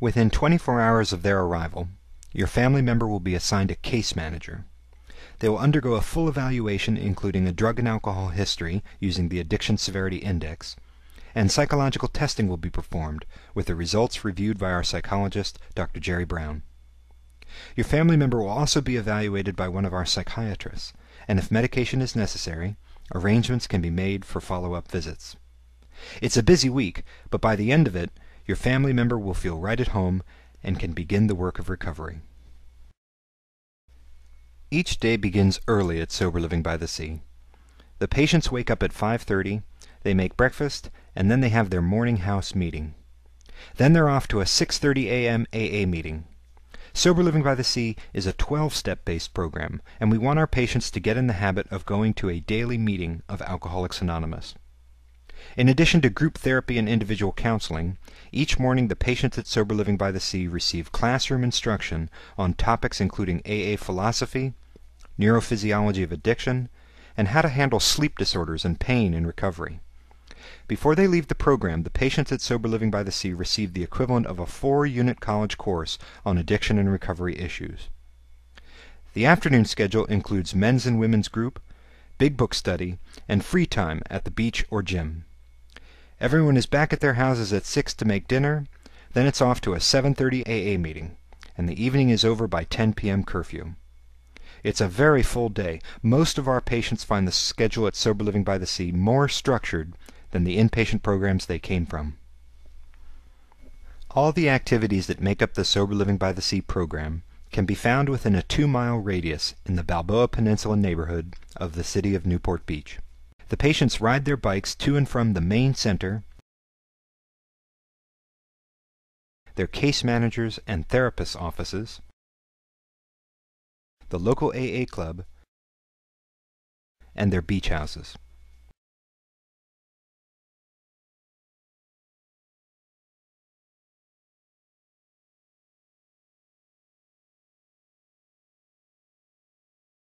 Within 24 hours of their arrival, your family member will be assigned a case manager. They will undergo a full evaluation including a drug and alcohol history using the Addiction Severity Index, and psychological testing will be performed, with the results reviewed by our psychologist, Dr. Jerry Brown. Your family member will also be evaluated by one of our psychiatrists, and if medication is necessary, arrangements can be made for follow-up visits. It's a busy week, but by the end of it, your family member will feel right at home and can begin the work of recovery. Each day begins early at Sober Living by the Sea. The patients wake up at 5:30, they make breakfast, and then they have their morning house meeting. Then they're off to a 6:30 a.m. AA meeting. Sober Living by the Sea is a 12-step based program, and we want our patients to get in the habit of going to a daily meeting of Alcoholics Anonymous. In addition to group therapy and individual counseling, each morning the patients at Sober Living by the Sea receive classroom instruction on topics including AA philosophy, neurophysiology of addiction, and how to handle sleep disorders and pain in recovery. Before they leave the program, the patients at Sober Living by the Sea receive the equivalent of a four-unit college course on addiction and recovery issues. The afternoon schedule includes men's and women's group, big book study, and free time at the beach or gym. Everyone is back at their houses at 6 to make dinner, then it's off to a 7.30 AA meeting, and the evening is over by 10 p.m. curfew. It's a very full day. Most of our patients find the schedule at Sober Living by the Sea more structured than the inpatient programs they came from. All the activities that make up the Sober Living by the Sea program can be found within a two-mile radius in the Balboa Peninsula neighborhood of the city of Newport Beach. The patients ride their bikes to and from the main center. Their case managers and therapists' offices, the local AA club, and their beach houses.